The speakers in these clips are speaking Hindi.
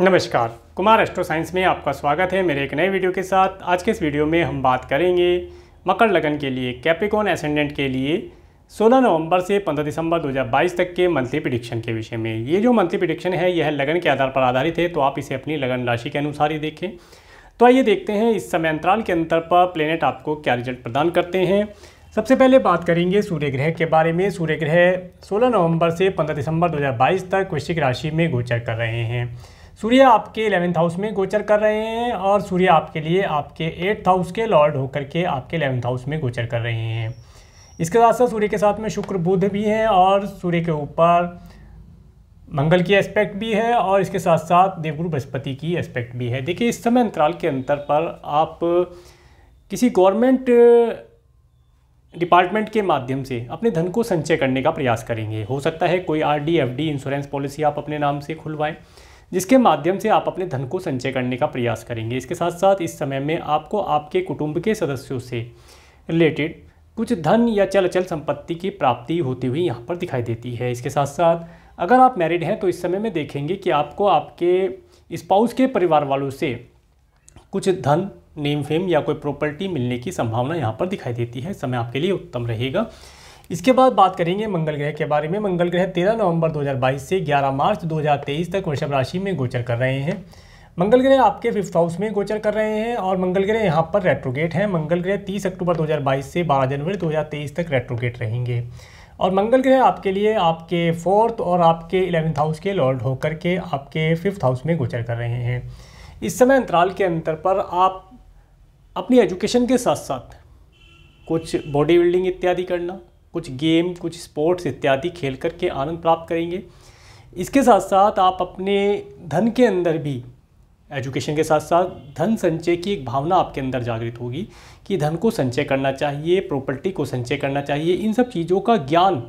नमस्कार कुमार एस्ट्रो साइंस में आपका स्वागत है मेरे एक नए वीडियो के साथ आज के इस वीडियो में हम बात करेंगे मकर लगन के लिए कैपिकॉन एसेंडेंट के लिए 16 नवंबर से 15 दिसंबर 2022 तक के मंथली प्रिडिक्शन के विषय में ये जो मंथली प्रिडिक्शन है यह लगन के आधार पर आधारित है तो आप इसे अपनी लगन राशि के अनुसार ही देखें तो आइए देखते हैं इस समय अंतराल के अंतर पर प्लेनेट आपको क्या रिजल्ट प्रदान करते हैं सबसे पहले बात करेंगे सूर्य ग्रह के बारे में सूर्य ग्रह 16 नवंबर से 15 दिसंबर 2022 तक वृश्चिक राशि में गोचर कर रहे हैं सूर्य आपके इलेवेंथ हाउस में गोचर कर रहे हैं और सूर्य आपके लिए आपके एट्थ हाउस के लॉर्ड होकर के आपके इलेवेंथ हाउस में गोचर कर रहे हैं इसके साथ साथ सूर्य के साथ में शुक्र बुध भी हैं और सूर्य के ऊपर मंगल की एस्पेक्ट भी है और इसके साथ साथ देवगुरु बृहस्पति की एस्पेक्ट भी है देखिए इस समय अंतराल के अंतर पर आप किसी गवर्नमेंट डिपार्टमेंट के माध्यम से अपने धन को संचय करने का प्रयास करेंगे हो सकता है कोई R D F D insurance policy आप अपने नाम से खुलवाएं जिसके माध्यम से आप अपने धन को संचय करने का प्रयास करेंगे इसके साथ साथ इस समय में आपको आपके कुटुंब के सदस्यों से रिलेटेड कुछ धन या चल अचल संपत्ति की प्राप्ति होती हुई यहाँ पर दिखाई देती है इसके साथ साथ अगर आप मैरिड हैं तो इस समय में देखेंगे कि आपको आपके स्पाउस के परिवार वालों से कुछ धन नेम फेम या कोई प्रॉपर्टी मिलने की संभावना यहाँ पर दिखाई देती है समय आपके लिए उत्तम रहेगा इसके बाद बात करेंगे मंगल ग्रह के बारे में मंगल ग्रह 13 नवंबर 2022 से 11 मार्च 2023 तक वृषभ राशि में गोचर कर रहे हैं मंगल ग्रह आपके फिफ्थ हाउस में गोचर कर रहे हैं और मंगल ग्रह यहाँ पर रेट्रोगेट हैं मंगल ग्रह 30 अक्टूबर 2022 से 12 जनवरी 2023 तक रेट्रोगेट रहेंगे और मंगल ग्रह आपके लिए आपके फोर्थ और आपके इलेवेंथ हाउस के लॉर्ड होकर के आपके फिफ्थ हाउस में गोचर कर रहे हैं इस समय अंतराल के अंतर पर आप अपनी एजुकेशन के साथ साथ कुछ बॉडी बिल्डिंग इत्यादि करना कुछ गेम कुछ स्पोर्ट्स इत्यादि खेल करके आनंद प्राप्त करेंगे इसके साथ साथ आप अपने धन के अंदर भी एजुकेशन के साथ साथ धन संचय की एक भावना आपके अंदर जागृत होगी कि धन को संचय करना चाहिए प्रॉपर्टी को संचय करना चाहिए इन सब चीज़ों का ज्ञान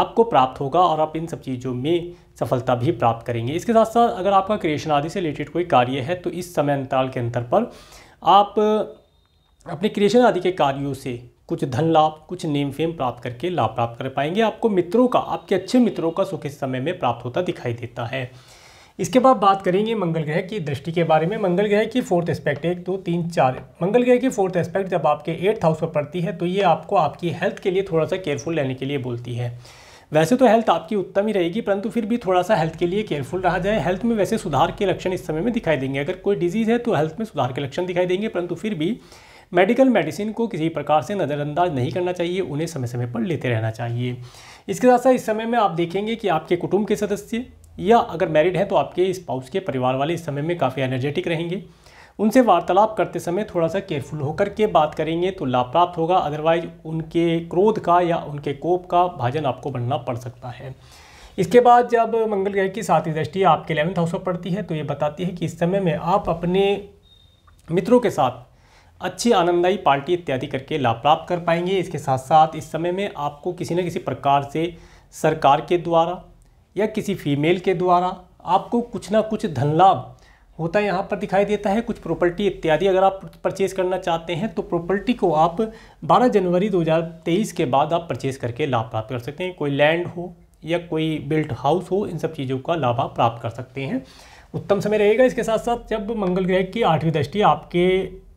आपको प्राप्त होगा और आप इन सब चीज़ों में सफलता भी प्राप्त करेंगे इसके साथ साथ अगर आपका क्रिएशन आदि से रिलेटेड कोई कार्य है तो इस समय अंतराल के अंतर पर आप अपने क्रिएशन आदि के कार्यों से कुछ धन लाभ कुछ नेम फेम प्राप्त करके लाभ प्राप्त कर पाएंगे आपको मित्रों का आपके अच्छे मित्रों का सुख इस समय में प्राप्त होता दिखाई देता है इसके बाद बात करेंगे मंगल ग्रह की दृष्टि के बारे में मंगल ग्रह की फोर्थ एस्पेक्ट एक दो तीन चार मंगल ग्रह की फोर्थ एस्पेक्ट जब आपके एट्थ हाउस पर पड़ती है तो ये आपको आपकी हेल्थ के लिए थोड़ा सा केयरफुल रहने के लिए बोलती है वैसे तो हेल्थ आपकी उत्तम ही रहेगी परंतु फिर भी थोड़ा सा हेल्थ के लिए केयरफुल रहा जाए हेल्थ में वैसे सुधार के लक्षण इस समय में दिखाई देंगे अगर कोई डिजीज़ है तो हेल्थ में सुधार के लक्षण दिखाई देंगे परंतु फिर भी मेडिकल मेडिसिन को किसी प्रकार से नज़रअंदाज नहीं करना चाहिए उन्हें समय समय पर लेते रहना चाहिए इसके साथ साथ इस समय में आप देखेंगे कि आपके कुटुंब के सदस्य या अगर मैरिड हैं तो आपके स्पाउस के परिवार वाले इस समय में काफ़ी एनर्जेटिक रहेंगे उनसे वार्तालाप करते समय थोड़ा सा केयरफुल होकर के बात करेंगे तो लाभ प्राप्त होगा अदरवाइज उनके क्रोध का या उनके कोप का भाजन आपको बनना पड़ सकता है इसके बाद जब मंगल ग्रह की सातवीं दृष्टि आपके इलेवंथ हाउस पर पड़ती है तो ये बताती है कि इस समय में आप अपने मित्रों के साथ अच्छी आनंददायी पार्टी इत्यादि करके लाभ प्राप्त कर पाएंगे इसके साथ साथ इस समय में आपको किसी न किसी प्रकार से सरकार के द्वारा या किसी फीमेल के द्वारा आपको कुछ ना कुछ धन लाभ होता यहाँ पर दिखाई देता है कुछ प्रॉपर्टी इत्यादि अगर आप परचेज़ करना चाहते हैं तो प्रॉपर्टी को आप 12 जनवरी 2023 के बाद आप परचेज़ करके लाभ प्राप्त कर सकते हैं कोई लैंड हो या कोई बिल्ट हाउस हो इन सब चीज़ों का लाभ आप प्राप्त कर सकते हैं उत्तम समय रहेगा इसके साथ साथ जब मंगल ग्रह की आठवीं दृष्टि आपके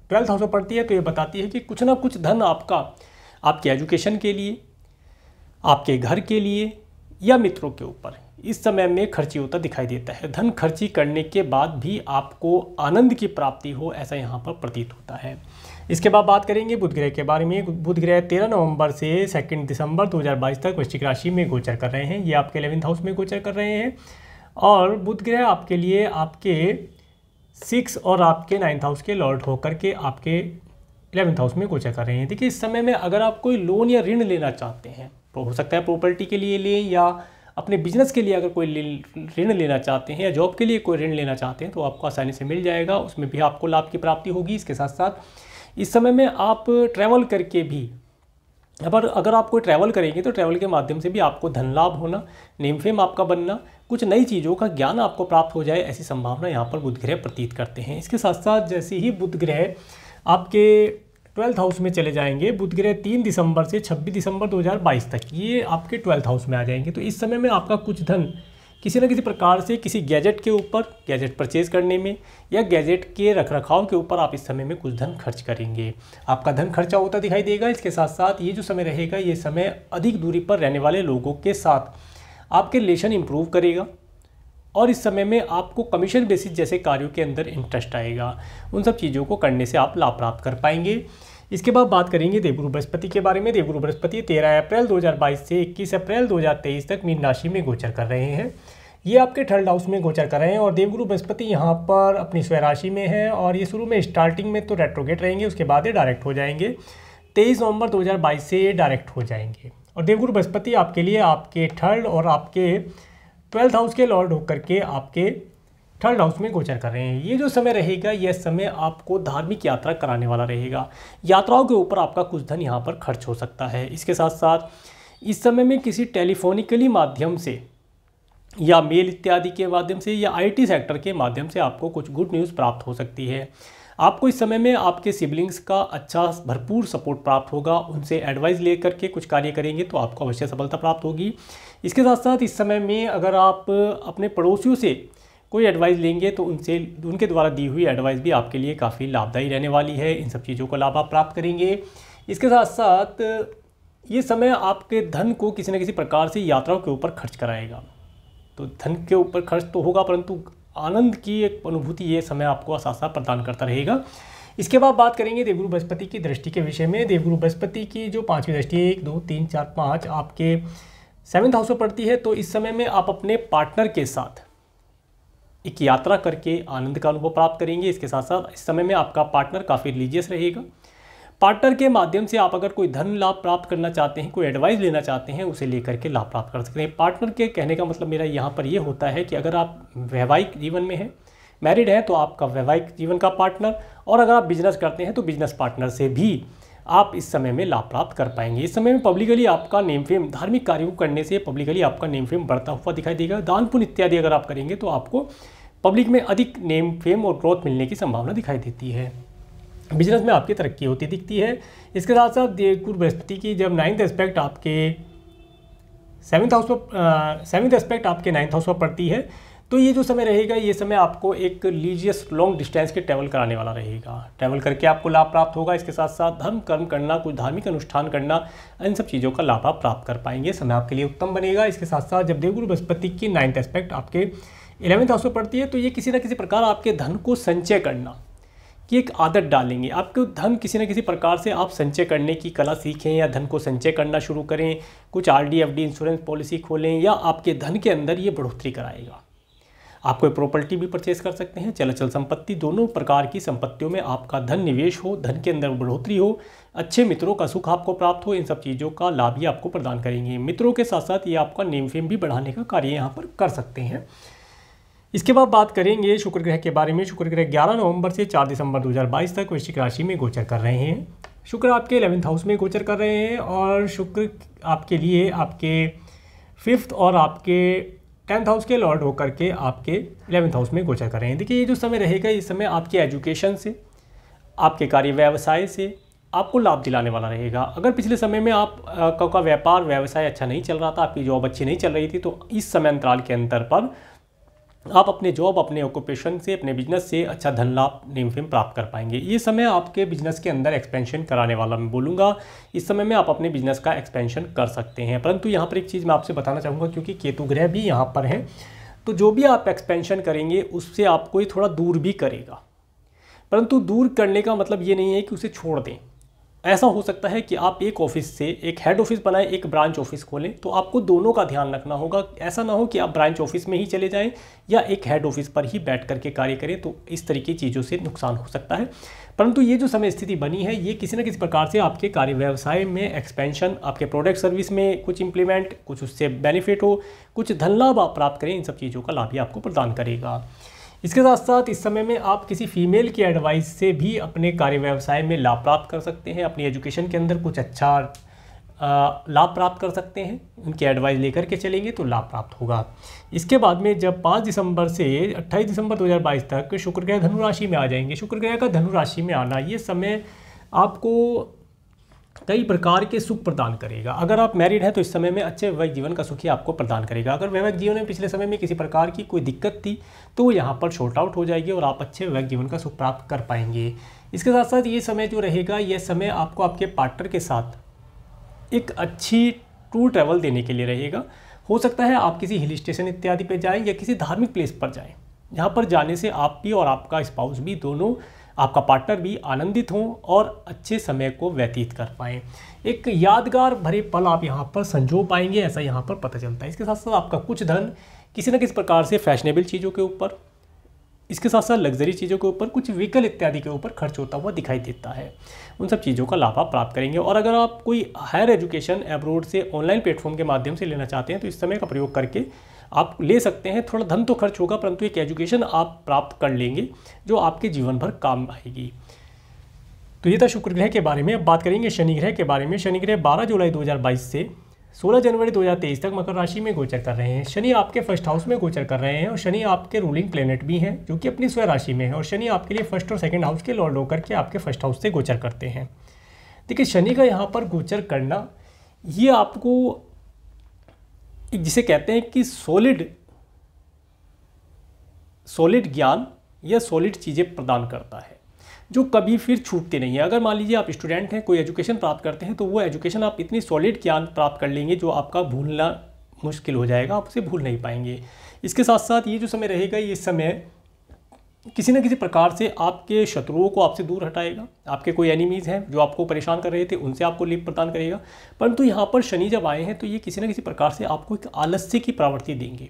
ट्वेल्थ हाउस में पड़ती है तो ये बताती है कि कुछ ना कुछ धन आपका आपके एजुकेशन के लिए आपके घर के लिए या मित्रों के ऊपर इस समय में खर्ची होता दिखाई देता है धन खर्ची करने के बाद भी आपको आनंद की प्राप्ति हो ऐसा यहाँ पर प्रतीत होता है इसके बाद बात करेंगे बुध ग्रह के बारे में बुध ग्रह तेरह नवंबर से सेकेंड दिसंबर 2022 तक वृश्चिक राशि में गोचर कर रहे हैं ये आपके इलेवेंथ हाउस में गोचर कर रहे हैं और बुध ग्रह आपके लिए आपके सिक्स और आपके नाइन्थ हाउस के लॉर्ड होकर के आपके इलेवेंथ हाउस में गोचर कर रहे हैं देखिए इस समय में अगर आप कोई लोन या ऋण लेना चाहते हैं तो हो सकता है प्रॉपर्टी के लिए लें या अपने बिजनेस के लिए अगर कोई ऋण लेना चाहते हैं या जॉब के लिए कोई ऋण लेना चाहते हैं तो आपको आसानी से मिल जाएगा उसमें भी आपको लाभ की प्राप्ति होगी इसके साथ साथ इस समय में आप ट्रैवल करके भी पर अगर आप कोई ट्रैवल करेंगे तो ट्रैवल के माध्यम से भी आपको धन लाभ होना नेम फेम आपका बनना कुछ नई चीज़ों का ज्ञान आपको प्राप्त हो जाए ऐसी संभावना यहाँ पर बुध ग्रह प्रतीत करते हैं इसके साथ साथ जैसे ही बुध ग्रह आपके ट्वेल्थ हाउस में चले जाएंगे बुध ग्रह तीन दिसंबर से छब्बीस दिसंबर 2022 तक ये आपके ट्वेल्थ हाउस में आ जाएंगे तो इस समय में आपका कुछ धन किसी न किसी प्रकार से किसी गैजेट के ऊपर गैजेट परचेज करने में या गैजेट के रख रखाव के ऊपर आप इस समय में कुछ धन खर्च करेंगे आपका धन खर्चा होता दिखाई देगा इसके साथ साथ ये जो समय रहेगा ये समय अधिक दूरी पर रहने वाले लोगों के साथ आपके रिलेशन इम्प्रूव करेगा और इस समय में आपको कमीशन बेसिस जैसे कार्यों के अंदर इंटरेस्ट आएगा उन सब चीज़ों को करने से आप लाभ प्राप्त कर पाएंगे इसके बाद बात करेंगे देवगुरु बृहस्पति के बारे में देवगुरु बृहस्पति तेरह अप्रैल 2022 से 21 अप्रैल 2023 तक मीन राशि में गोचर कर रहे हैं ये आपके थर्ड हाउस में गोचर कर रहे हैं और देवगुरु बृहस्पति यहाँ पर अपनी स्वराशि में है और ये शुरू में स्टार्टिंग में तो रेट्रोगेट रहेंगे उसके बाद ये डायरेक्ट हो जाएंगे तेईस नवंबर 2022 से ये डायरेक्ट हो जाएंगे और देवगुरु बृहस्पति आपके लिए आपके थर्ड और आपके ट्वेल्थ हाउस के लॉर्ड होकर के आपके थर्ड हाउस में गोचर कर रहे हैं ये जो समय रहेगा यह समय आपको धार्मिक यात्रा कराने वाला रहेगा यात्राओं के ऊपर आपका कुछ धन यहाँ पर खर्च हो सकता है इसके साथ साथ इस समय में किसी टेलीफोनिकली माध्यम से या मेल इत्यादि के माध्यम से या आईटी सेक्टर के माध्यम से आपको कुछ गुड न्यूज़ प्राप्त हो सकती है आपको इस समय में आपके सिबलिंग्स का अच्छा भरपूर सपोर्ट प्राप्त होगा उनसे एडवाइस ले करके कुछ कार्य करेंगे तो आपको अवश्य सफलता प्राप्त होगी इसके साथ साथ इस समय में अगर आप अपने पड़ोसियों से कोई एडवाइस लेंगे तो उनसे उनके द्वारा दी हुई एडवाइस भी आपके लिए काफ़ी लाभदायी रहने वाली है इन सब चीज़ों का लाभ आप प्राप्त करेंगे इसके साथ साथ ये समय आपके धन को किसी न किसी प्रकार से यात्राओं के ऊपर खर्च कराएगा तो धन के ऊपर खर्च तो होगा परंतु आनंद की एक अनुभूति ये समय आपको साथ प्रदान करता रहेगा इसके बाद बात करेंगे देवगुरु बृहस्पति की दृष्टि के विषय में देवगुरु बृहस्पति की जो पांचवी दृष्टि है एक दो तीन चार पाँच आपके सेवन्थ हाउस में पड़ती है तो इस समय में आप अपने पार्टनर के साथ एक यात्रा करके आनंद का अनुभव प्राप्त करेंगे इसके साथ साथ इस समय में आपका पार्टनर काफ़ी रिलीजियस रहेगा पार्टनर के माध्यम से आप अगर कोई धन लाभ प्राप्त करना चाहते हैं कोई एडवाइस लेना चाहते हैं उसे लेकर के लाभ प्राप्त कर सकते हैं पार्टनर के कहने का मतलब मेरा यहाँ पर ये यह होता है कि अगर आप वैवाहिक जीवन में हैं मैरिड हैं तो आपका वैवाहिक जीवन का पार्टनर और अगर आप बिजनेस करते हैं तो बिजनेस पार्टनर से भी आप इस समय में लाभ प्राप्त कर पाएंगे इस समय में पब्लिकली आपका नेम फेम धार्मिक कार्यों को करने से पब्लिकली आपका नेम फेम बढ़ता हुआ दिखाई देगा दान पुण्य इत्यादि अगर आप करेंगे तो आपको पब्लिक में अधिक नेम फेम और ग्रोथ मिलने की संभावना दिखाई देती है बिजनेस में आपकी तरक्की होती दिखती है इसके साथ साथ देवगुरु बृहस्पति की जब नाइन्थ एस्पेक्ट आपके सेवन्थ हाउस पर सेवन्थ एस्पेक्ट आपके नाइन्थ हाउस पर पड़ती है तो ये जो समय रहेगा ये समय आपको एक लीजियस लॉन्ग डिस्टेंस के ट्रैवल कराने वाला रहेगा ट्रैवल करके आपको लाभ प्राप्त होगा इसके साथ साथ धर्म कर्म करना कुछ धार्मिक अनुष्ठान करना इन सब चीज़ों का लाभ आप प्राप्त कर पाएंगे समय आपके लिए उत्तम बनेगा इसके साथ साथ जब देवगुरु बृहस्पति की नाइन्थ एस्पेक्ट आपके इलेवेंथ हाउस में पड़ती है तो ये किसी ना किसी प्रकार आपके धन को संचय करना की एक आदत डालेंगे आपको धन किसी न किसी प्रकार से आप संचय करने की कला सीखें या धन को संचय करना शुरू करें कुछ R D F D insurance policy खोलें या आपके धन के अंदर ये बढ़ोतरी कराएगा आप कोई प्रॉपर्टी भी परचेज कर सकते हैं अचल संपत्ति दोनों प्रकार की संपत्तियों में आपका धन निवेश हो धन के अंदर बढ़ोतरी हो अच्छे मित्रों का सुख आपको प्राप्त हो इन सब चीज़ों का लाभ ये आपको प्रदान करेंगे मित्रों के साथ साथ ये आपका नेम फेम भी बढ़ाने का कार्य यहाँ पर कर सकते हैं इसके बाद बात करेंगे शुक्र ग्रह के बारे में शुक्र ग्रह 11 नवंबर से 4 दिसंबर 2022 तक वृश्चिक राशि में गोचर कर रहे हैं शुक्र आपके इलेवंथ हाउस में गोचर कर रहे हैं और शुक्र आपके लिए आपके फिफ्थ और आपके टेंथ हाउस के लॉर्ड होकर के आपके इलेवंथ हाउस में गोचर कर रहे हैं देखिए ये जो समय रहेगा इस समय आपके एजुकेशन से आपके कार्य व्यवसाय से आपको लाभ दिलाने वाला रहेगा अगर पिछले समय में आप का व्यापार व्यवसाय अच्छा नहीं चल रहा था आपकी जॉब अच्छी नहीं चल रही थी तो इस समय अंतराल के अंतर पर आप अपने जॉब अपने ऑक्यूपेशन से अपने बिजनेस से अच्छा धन लाभ नेम फेम प्राप्त कर पाएंगे ये समय आपके बिजनेस के अंदर एक्सपेंशन कराने वाला मैं बोलूँगा इस समय में आप अपने बिजनेस का एक्सपेंशन कर सकते हैं परंतु यहाँ पर एक चीज़ मैं आपसे बताना चाहूँगा क्योंकि केतु ग्रह भी यहाँ पर हैं तो जो भी आप एक्सपेंशन करेंगे उससे आपको ये थोड़ा दूर भी करेगा परंतु दूर करने का मतलब ये नहीं है कि उसे छोड़ दें ऐसा हो सकता है कि आप एक ऑफिस से एक हेड ऑफिस बनाएं एक ब्रांच ऑफिस खोलें तो आपको दोनों का ध्यान रखना होगा ऐसा ना हो कि आप ब्रांच ऑफिस में ही चले जाएं या एक हेड ऑफिस पर ही बैठ करके कार्य करें तो इस तरीके की चीज़ों से नुकसान हो सकता है परंतु ये जो समय स्थिति बनी है ये किसी न किसी प्रकार से आपके कार्य व्यवसाय में एक्सपेंशन आपके प्रोडक्ट सर्विस में कुछ इम्प्लीमेंट कुछ उससे बेनिफिट हो कुछ धन लाभ आप प्राप्त करें इन सब चीज़ों का लाभ ही आपको प्रदान करेगा इसके साथ साथ इस समय में आप किसी फीमेल की एडवाइस से भी अपने कार्य व्यवसाय में लाभ प्राप्त कर सकते हैं अपनी एजुकेशन के अंदर कुछ अच्छा लाभ प्राप्त कर सकते हैं उनकी एडवाइस लेकर के चलेंगे तो लाभ प्राप्त होगा इसके बाद में जब 5 दिसंबर से 28 दिसंबर 2022 तक शुक्र ग्रह धनुराशि में आ जाएंगे शुक्र ग्रह का धनुराशि में आना ये समय आपको कई प्रकार के सुख प्रदान करेगा अगर आप मैरिड हैं तो इस समय में अच्छे वैवाहिक जीवन का सुख ही आपको प्रदान करेगा अगर वैवाहिक जीवन में पिछले समय में किसी प्रकार की कोई दिक्कत थी तो यहाँ पर शॉर्ट आउट हो जाएगी और आप अच्छे वैवाहिक जीवन का सुख प्राप्त कर पाएंगे इसके साथ साथ ये समय जो रहेगा यह समय आपको आपके पार्टनर के साथ एक अच्छी टूर ट्रैवल देने के लिए रहेगा हो सकता है आप किसी हिल स्टेशन इत्यादि पर जाएँ या किसी धार्मिक प्लेस पर जाएँ यहाँ पर जाने से आप भी और आपका स्पाउस भी दोनों आपका पार्टनर भी आनंदित हो और अच्छे समय को व्यतीत कर पाएँ एक यादगार भरे पल आप यहाँ पर संजो पाएंगे ऐसा यहाँ पर पता चलता है इसके साथ साथ आपका कुछ धन किसी न किसी प्रकार से फैशनेबल चीज़ों के ऊपर इसके साथ साथ लग्जरी चीज़ों के ऊपर कुछ व्हीकल इत्यादि के ऊपर खर्च होता हुआ दिखाई देता है उन सब चीज़ों का लाभ आप प्राप्त करेंगे और अगर आप कोई हायर एजुकेशन एब्रोड से ऑनलाइन प्लेटफॉर्म के माध्यम से लेना चाहते हैं तो इस समय का प्रयोग करके आप ले सकते हैं थोड़ा धन तो खर्च होगा परंतु एक एजुकेशन आप प्राप्त कर लेंगे जो आपके जीवन भर काम आएगी तो ये था शुक्र ग्रह के बारे में अब बात करेंगे शनि ग्रह के बारे में शनि ग्रह 12 जुलाई 2022 से 16 जनवरी 2023 तक मकर राशि में गोचर कर रहे हैं शनि आपके फर्स्ट हाउस में गोचर कर रहे हैं और शनि आपके रूलिंग प्लेनेट भी हैं जो कि अपनी स्वयं राशि में है और शनि आपके लिए फर्स्ट और सेकंड हाउस के लॉर्ड होकर के आपके फर्स्ट हाउस से गोचर करते हैं देखिए शनि का यहाँ पर गोचर करना ये आपको जिसे कहते हैं कि सॉलिड सॉलिड ज्ञान या सॉलिड चीज़ें प्रदान करता है जो कभी फिर छूटते नहीं है अगर मान लीजिए आप स्टूडेंट हैं कोई एजुकेशन प्राप्त करते हैं तो वो एजुकेशन आप इतनी सॉलिड ज्ञान प्राप्त कर लेंगे जो आपका भूलना मुश्किल हो जाएगा आप उसे भूल नहीं पाएंगे इसके साथ साथ ये जो समय रहेगा ये समय किसी न किसी प्रकार से आपके शत्रुओं को आपसे दूर हटाएगा आपके कोई एनिमीज़ हैं जो आपको परेशान कर रहे थे उनसे आपको लिप प्रदान करेगा परंतु यहाँ पर शनि जब आए हैं तो ये किसी न किसी प्रकार से आपको एक आलस्य की प्रवृत्ति देंगे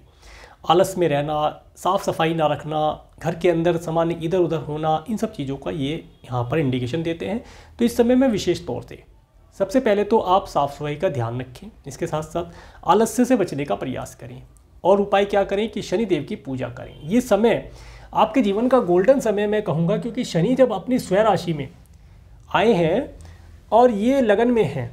आलस में रहना साफ़ सफाई ना रखना घर के अंदर सामान्य इधर उधर होना इन सब चीज़ों का ये यहाँ पर इंडिकेशन देते हैं तो इस समय में विशेष तौर से सबसे पहले तो आप साफ़ सफाई का ध्यान रखें इसके साथ साथ आलस्य से बचने का प्रयास करें और उपाय क्या करें कि शनिदेव की पूजा करें ये समय आपके जीवन का गोल्डन समय मैं कहूँगा क्योंकि शनि जब अपनी स्वय राशि में आए हैं और ये लगन में हैं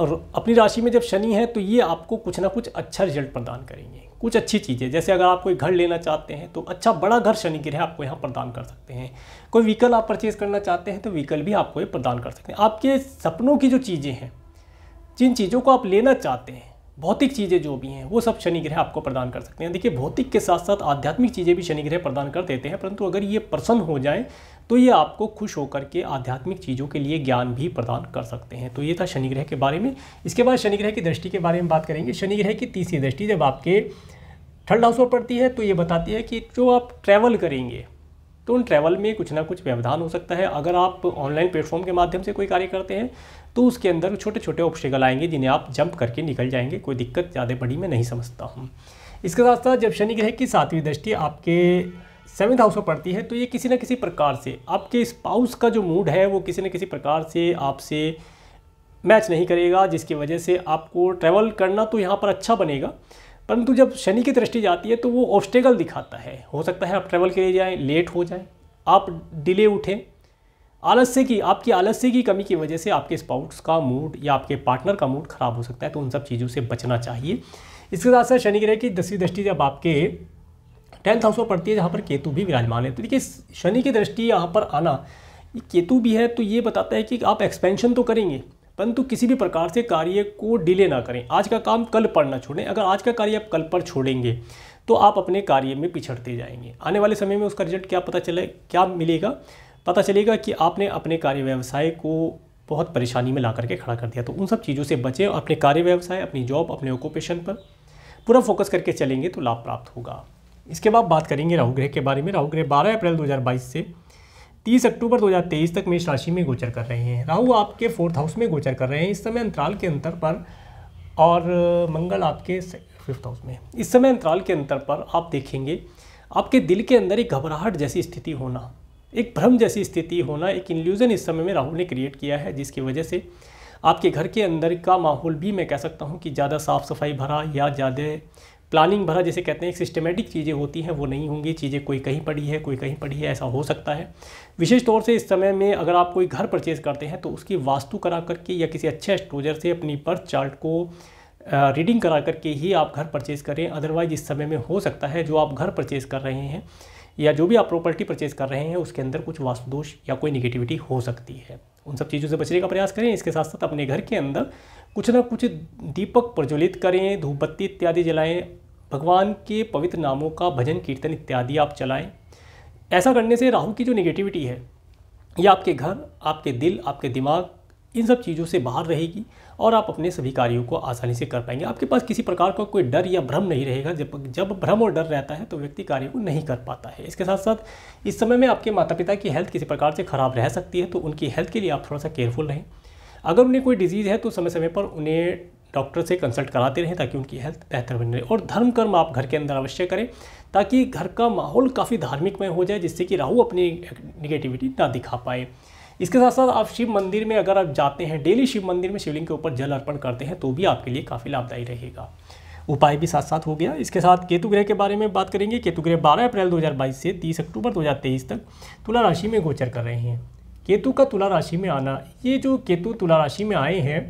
और अपनी राशि में जब शनि है तो ये आपको कुछ ना कुछ अच्छा रिजल्ट प्रदान करेंगे कुछ अच्छी चीज़ें जैसे अगर आप कोई घर लेना चाहते हैं तो अच्छा बड़ा घर शनि ग्रह आपको यहाँ प्रदान कर सकते हैं कोई व्हीकल आप परचेज करना चाहते हैं तो व्हीकल भी आपको ये प्रदान कर सकते हैं आपके सपनों की जो चीज़ें हैं जिन चीज़ों को आप लेना चाहते हैं भौतिक चीज़ें जो भी हैं वो सब शनि ग्रह आपको प्रदान कर सकते हैं देखिए भौतिक के साथ साथ आध्यात्मिक चीज़ें भी शनि ग्रह प्रदान कर देते हैं परंतु अगर ये प्रसन्न हो जाएँ तो ये आपको खुश होकर के आध्यात्मिक चीज़ों के लिए ज्ञान भी प्रदान कर सकते हैं तो ये था शनिग्रह के बारे में इसके बाद शनिग्रह की दृष्टि के बारे में बात करेंगे शनिग्रह की तीसरी दृष्टि जब आपके थर्ड हाउस पर पड़ती है तो ये बताती है कि जो आप ट्रैवल करेंगे तो उन ट्रैवल में कुछ ना कुछ व्यवधान हो सकता है अगर आप ऑनलाइन प्लेटफॉर्म के माध्यम से कोई कार्य करते हैं तो उसके अंदर छोटे छोटे ऑप्शिकल आएंगे जिन्हें आप जंप करके निकल जाएंगे कोई दिक्कत ज़्यादा बड़ी मैं नहीं समझता हूँ इसके साथ साथ जब शनि ग्रह की सातवीं दृष्टि आपके सेवन्थ हाउस में पड़ती है तो ये किसी न किसी प्रकार से आपके स्पाउस का जो मूड है वो किसी न किसी प्रकार से आपसे मैच नहीं करेगा जिसकी वजह से आपको ट्रैवल करना तो यहाँ पर अच्छा बनेगा परंतु जब शनि की दृष्टि जाती है तो वो ऑब्स्टेकल दिखाता है हो सकता है आप ट्रैवल के लिए जाएँ लेट हो जाए आप डिले उठें आलस्य की आपकी आलस्य की कमी की वजह से आपके स्पाउट्स का मूड या आपके पार्टनर का मूड खराब हो सकता है तो उन सब चीज़ों से बचना चाहिए इसके साथ साथ शनि ग्रह की दसवीं दृष्टि जब आपके टेंथ हाउस में पड़ती है जहाँ पर केतु भी विराजमान है तो देखिए शनि की दृष्टि यहाँ पर आना केतु भी है तो ये बताता है कि आप एक्सपेंशन तो करेंगे परंतु किसी भी प्रकार से कार्य को डिले ना करें आज का काम कल पर ना छोड़ें अगर आज का कार्य आप कल पर छोड़ेंगे तो आप अपने कार्य में पिछड़ते जाएंगे आने वाले समय में उसका रिजल्ट क्या पता चले क्या मिलेगा पता चलेगा कि आपने अपने कार्य व्यवसाय को बहुत परेशानी में ला करके खड़ा कर दिया तो उन सब चीज़ों से बचें और अपने कार्य व्यवसाय अपनी जॉब अपने ऑक्यूपेशन पर पूरा फोकस करके चलेंगे तो लाभ प्राप्त होगा इसके बाद बात करेंगे राहु ग्रह के बारे में राहु ग्रह बारह अप्रैल 2022 से तीस अक्टूबर 2023 तक मेष राशि में गोचर कर रहे हैं राहु आपके फोर्थ हाउस में गोचर कर रहे हैं इस समय अंतराल के अंतर पर और मंगल आपके फिफ्थ हाउस में इस समय अंतराल के अंतर पर आप देखेंगे आपके दिल के अंदर एक घबराहट जैसी स्थिति होना एक भ्रम जैसी स्थिति होना एक इल्यूज़न इस समय में राहुल ने क्रिएट किया है जिसकी वजह से आपके घर के अंदर का माहौल भी मैं कह सकता हूँ कि ज़्यादा साफ़ सफाई भरा या ज़्यादा प्लानिंग भरा जैसे कहते हैं एक सिस्टमेटिक चीज़ें होती हैं वो नहीं होंगी चीज़ें कोई कहीं पड़ी है कोई कहीं पड़ी है ऐसा हो सकता है विशेष तौर से इस समय में अगर आप कोई घर परचेज करते हैं तो उसकी वास्तु करा करके या किसी अच्छे एस्ट्रोजर से अपनी पर्थ चार्ट को रीडिंग करा करके ही आप घर परचेज़ करें अदरवाइज इस समय में हो सकता है जो आप घर परचेज़ कर रहे हैं या जो भी आप प्रॉपर्टी परचेज़ कर रहे हैं उसके अंदर कुछ वास्तुदोष या कोई निगेटिविटी हो सकती है उन सब चीज़ों से बचने का प्रयास करें इसके साथ साथ अपने घर के अंदर कुछ ना कुछ दीपक प्रज्वलित करें धूपबत्ती इत्यादि जलाएं भगवान के पवित्र नामों का भजन कीर्तन इत्यादि आप चलाएं ऐसा करने से राहु की जो नेगेटिविटी है ये आपके घर आपके दिल आपके दिमाग इन सब चीज़ों से बाहर रहेगी और आप अपने सभी कार्यों को आसानी से कर पाएंगे आपके पास किसी प्रकार का को कोई डर या भ्रम नहीं रहेगा जब जब भ्रम और डर रहता है तो व्यक्ति कार्य को नहीं कर पाता है इसके साथ साथ इस समय में आपके माता पिता की हेल्थ किसी प्रकार से ख़राब रह सकती है तो उनकी हेल्थ के लिए आप थोड़ा सा केयरफुल रहें अगर उन्हें कोई डिजीज़ है तो समय समय पर उन्हें डॉक्टर से कंसल्ट कराते रहें ताकि उनकी हेल्थ बेहतर बनी रहे और धर्म कर्म आप घर के अंदर अवश्य करें ताकि घर का माहौल काफ़ी धार्मिकमय हो जाए जिससे कि राहु अपनी निगेटिविटी ना दिखा पाए इसके साथ साथ आप शिव मंदिर में अगर आप जाते हैं डेली शिव मंदिर में शिवलिंग के ऊपर जल अर्पण करते हैं तो भी आपके लिए काफ़ी लाभदायी रहेगा उपाय भी साथ साथ हो गया इसके साथ केतु ग्रह के बारे में बात करेंगे केतु ग्रह 12 अप्रैल 2022 से 30 अक्टूबर 2023 तक तुला राशि में गोचर कर रहे हैं केतु का तुला राशि में आना ये जो केतु तुला राशि में आए हैं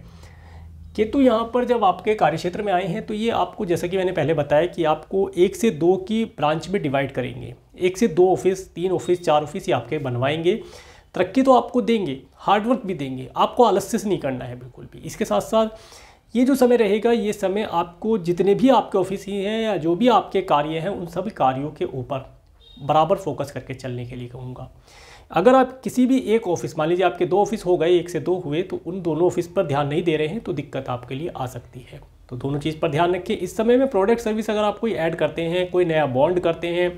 केतु यहाँ पर जब आपके कार्यक्षेत्र में आए हैं तो ये आपको जैसा कि मैंने पहले बताया कि आपको एक से दो की ब्रांच में डिवाइड करेंगे एक से दो ऑफिस तीन ऑफिस चार ऑफिस ये आपके बनवाएंगे तरक्की तो आपको देंगे हार्डवर्क भी देंगे आपको आलस्य से नहीं करना है बिल्कुल भी इसके साथ साथ ये जो समय रहेगा ये समय आपको जितने भी आपके ऑफिस ही हैं या जो भी आपके कार्य हैं उन सभी कार्यों के ऊपर बराबर फोकस करके चलने के लिए कहूँगा अगर आप किसी भी एक ऑफिस मान लीजिए आपके दो ऑफिस हो गए एक से दो हुए तो उन दोनों ऑफिस पर ध्यान नहीं दे रहे हैं तो दिक्कत आपके लिए आ सकती है तो दोनों चीज़ पर ध्यान रखिए इस समय में प्रोडक्ट सर्विस अगर आप कोई ऐड करते हैं कोई नया बॉन्ड करते हैं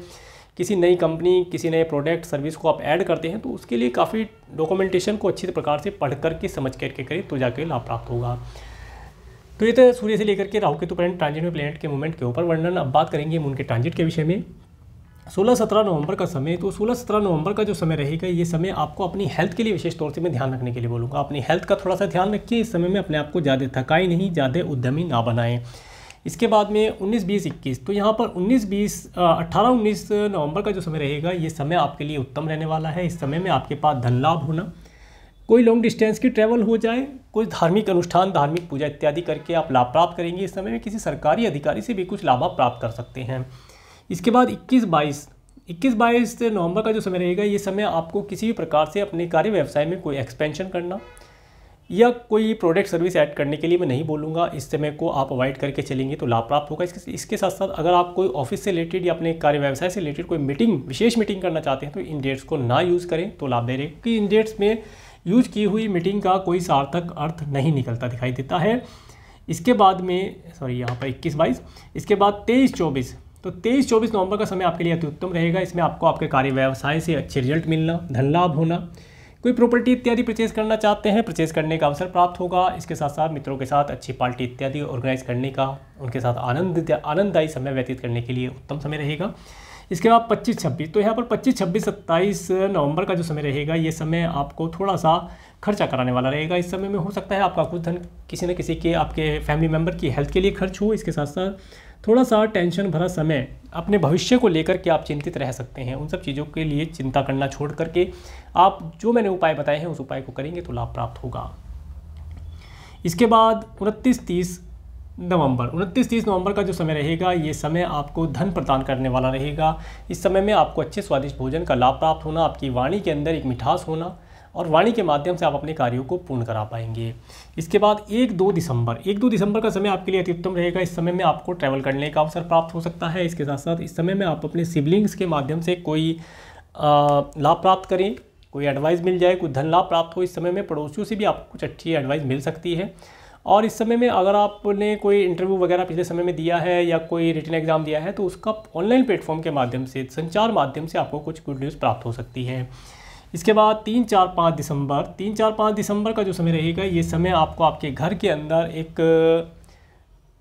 किसी नई कंपनी किसी नए प्रोडक्ट सर्विस को आप ऐड करते हैं तो उसके लिए काफ़ी डॉक्यूमेंटेशन को अच्छी प्रकार से पढ़ करके समझ करके करें तो जाकर लाभ प्राप्त होगा तो ये तो सूर्य से लेकर के राहु के तो प्लैनेट ट्रांजिट में प्लैनेट के मूवमेंट के ऊपर वर्णन अब बात करेंगे हम के ट्रांजिट के विषय में सोलह सत्रह नवंबर का समय तो सोलह सत्रह नवंबर का जो समय रहेगा ये समय आपको अपनी हेल्थ के लिए विशेष तौर से मैं ध्यान रखने के लिए बोलूँगा अपनी हेल्थ का थोड़ा सा ध्यान रखिए इस समय में अपने आप को ज़्यादा थकाई नहीं ज़्यादा उद्यमी ना बनाएं इसके बाद में 19 बीस इक्कीस तो यहाँ पर 19 बीस 18 19 नवंबर का जो समय रहेगा ये समय आपके लिए उत्तम रहने वाला है इस समय में आपके पास धन लाभ होना कोई लॉन्ग डिस्टेंस की ट्रैवल हो जाए कोई धार्मिक अनुष्ठान धार्मिक पूजा इत्यादि करके आप लाभ प्राप्त करेंगे इस समय में किसी सरकारी अधिकारी से भी कुछ लाभ प्राप्त कर सकते हैं इसके बाद इक्कीस बाईस इक्कीस बाईस नवंबर का जो समय रहेगा ये समय आपको किसी भी प्रकार से अपने कार्य व्यवसाय में कोई एक्सपेंशन करना या कोई प्रोडक्ट सर्विस ऐड करने के लिए मैं नहीं बोलूँगा इस समय को आप अवॉइड करके चलेंगे तो लाभ प्राप्त होगा इसके इसके साथ साथ अगर आप कोई ऑफिस से रिलेटेड या अपने कार्य व्यवसाय से रिलेटेड कोई मीटिंग विशेष मीटिंग करना चाहते हैं तो इन डेट्स को ना यूज़ करें तो लाभ दे रहे क्योंकि इन डेट्स में यूज की हुई मीटिंग का कोई सार्थक अर्थ नहीं निकलता दिखाई देता है इसके बाद में सॉरी यहाँ पर इक्कीस बाईस इसके बाद तेईस चौबीस तो 23-24 नवंबर का समय आपके लिए अति उत्तम रहेगा इसमें आपको आपके कार्य व्यवसाय से अच्छे रिजल्ट मिलना धन लाभ होना कोई प्रॉपर्टी इत्यादि परचेज करना चाहते हैं परचेज करने का अवसर प्राप्त होगा इसके साथ साथ मित्रों के साथ अच्छी पार्टी इत्यादि ऑर्गेनाइज करने का उनके साथ आनंद आनंददायी समय व्यतीत करने के लिए उत्तम समय रहेगा इसके बाद पच्चीस छब्बीस तो यहाँ पर पच्चीस छब्बीस सत्ताईस नवंबर का जो समय रहेगा ये समय आपको थोड़ा सा खर्चा कराने वाला रहेगा इस समय में हो सकता है आपका कुछ धन किसी न किसी के आपके फैमिली मेम्बर की हेल्थ के लिए खर्च हो इसके साथ साथ थोड़ा सा टेंशन भरा समय अपने भविष्य को लेकर के आप चिंतित रह सकते हैं उन सब चीज़ों के लिए चिंता करना छोड़ करके आप जो मैंने उपाय बताए हैं उस उपाय को करेंगे तो लाभ प्राप्त होगा इसके बाद उनतीस तीस नवंबर उनतीस तीस नवंबर का जो समय रहेगा ये समय आपको धन प्रदान करने वाला रहेगा इस समय में आपको अच्छे स्वादिष्ट भोजन का लाभ प्राप्त होना आपकी वाणी के अंदर एक मिठास होना और वाणी के माध्यम से आप अपने कार्यों को पूर्ण करा पाएंगे इसके बाद एक दो दिसंबर एक दो दिसंबर का समय आपके लिए अत्युत्तम रहेगा इस समय में आपको ट्रैवल करने का अवसर प्राप्त हो सकता है इसके साथ साथ इस समय में आप अपने सिबलिंग्स के माध्यम से कोई लाभ प्राप्त करें कोई एडवाइस मिल जाए कोई धन लाभ प्राप्त हो इस समय में पड़ोसियों से भी आपको कुछ अच्छी एडवाइस मिल सकती है और इस समय में अगर आपने कोई इंटरव्यू वगैरह पिछले समय में दिया है या कोई रिटर्न एग्ज़ाम दिया है तो उसका ऑनलाइन प्लेटफॉर्म के माध्यम से संचार माध्यम से आपको कुछ गुड न्यूज़ प्राप्त हो सकती है इसके बाद तीन चार पाँच दिसंबर तीन चार पाँच दिसंबर का जो समय रहेगा ये समय आपको आपके घर के अंदर एक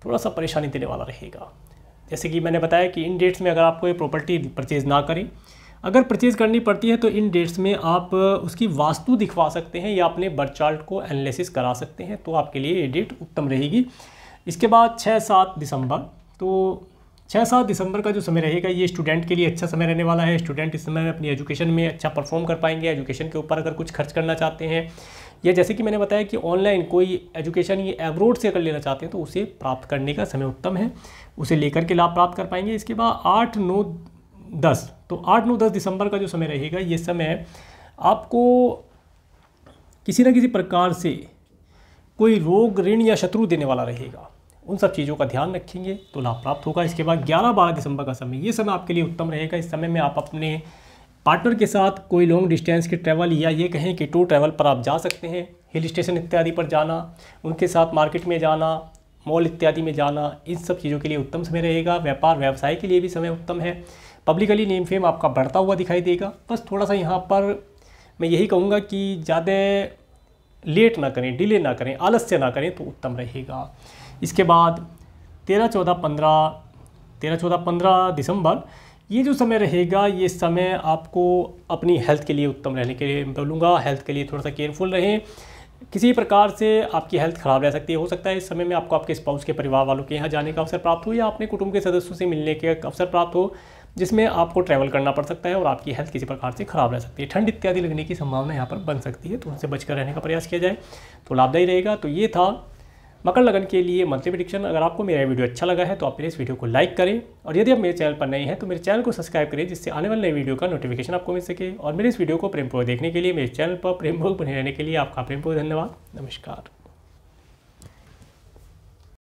थोड़ा सा परेशानी देने वाला रहेगा जैसे कि मैंने बताया कि इन डेट्स में अगर आपको ये प्रॉपर्टी परचेज़ ना करें अगर परचेज़ करनी पड़ती है तो इन डेट्स में आप उसकी वास्तु दिखवा सकते हैं या अपने बर्थ चार्ट को एनालिसिस करा सकते हैं तो आपके लिए ये डेट उत्तम रहेगी इसके बाद छः सात दिसंबर तो छः सात दिसंबर का जो समय रहेगा ये स्टूडेंट के लिए अच्छा समय रहने वाला है स्टूडेंट इस समय अपनी एजुकेशन में अच्छा परफॉर्म कर पाएंगे एजुकेशन के ऊपर अगर कुछ खर्च करना चाहते हैं या जैसे कि मैंने बताया कि ऑनलाइन कोई एजुकेशन ये एब्रोड से अगर लेना चाहते हैं तो उसे प्राप्त करने का समय उत्तम है उसे लेकर के लाभ प्राप्त कर पाएंगे इसके बाद आठ नौ दस तो आठ नौ दस दिसंबर का जो समय रहेगा ये समय आपको किसी न किसी प्रकार से कोई रोग ऋण या शत्रु देने वाला रहेगा उन सब चीज़ों का ध्यान रखेंगे तो लाभ प्राप्त होगा इसके बाद ग्यारह बारह दिसंबर का समय ये समय आपके लिए उत्तम रहेगा इस समय में आप अपने पार्टनर के साथ कोई लॉन्ग डिस्टेंस के ट्रैवल या ये कहें कि टूर ट्रैवल पर आप जा सकते हैं हिल स्टेशन इत्यादि पर जाना उनके साथ मार्केट में जाना मॉल इत्यादि में जाना इन सब चीज़ों के लिए उत्तम समय रहेगा व्यापार व्यवसाय के लिए भी समय उत्तम है पब्लिकली नेम फेम आपका बढ़ता हुआ दिखाई देगा बस थोड़ा सा यहाँ पर मैं यही कहूँगा कि ज़्यादा लेट ना करें डिले ना करें आलस्य ना करें तो उत्तम रहेगा इसके बाद तेरह चौदह पंद्रह तेरह चौदह पंद्रह दिसंबर ये जो समय रहेगा ये समय आपको अपनी हेल्थ के लिए उत्तम रहने के लिए बोलूँगा हेल्थ के लिए थोड़ा सा केयरफुल रहें किसी प्रकार से आपकी हेल्थ खराब रह सकती है हो सकता है इस समय में आपको आपके स्पाउस के परिवार वालों के यहाँ जाने का अवसर प्राप्त हो या अपने कुटुंब के सदस्यों से मिलने के अवसर प्राप्त हो जिसमें आपको ट्रैवल करना पड़ सकता है और आपकी हेल्थ किसी प्रकार से खराब रह सकती है ठंड इत्यादि लगने की संभावना यहाँ पर बन सकती है तो उनसे बचकर रहने का प्रयास किया जाए तो लाभदायी रहेगा तो ये था मकर लगन के लिए मंथली प्रडिक्शन अगर आपको मेरा वीडियो अच्छा लगा है तो आप मेरे इस वीडियो को लाइक करें और यदि आप मेरे चैनल पर नए हैं तो मेरे चैनल को सब्सक्राइब करें जिससे आने वाले नए वीडियो का नोटिफिकेशन आपको मिल सके और मेरे इस वीडियो को प्रेमपूर्वक देखने के लिए मेरे चैनल पर प्रेमपूर्वक बने रहने के लिए आपका प्रेमपूर्वक धन्यवाद नमस्कार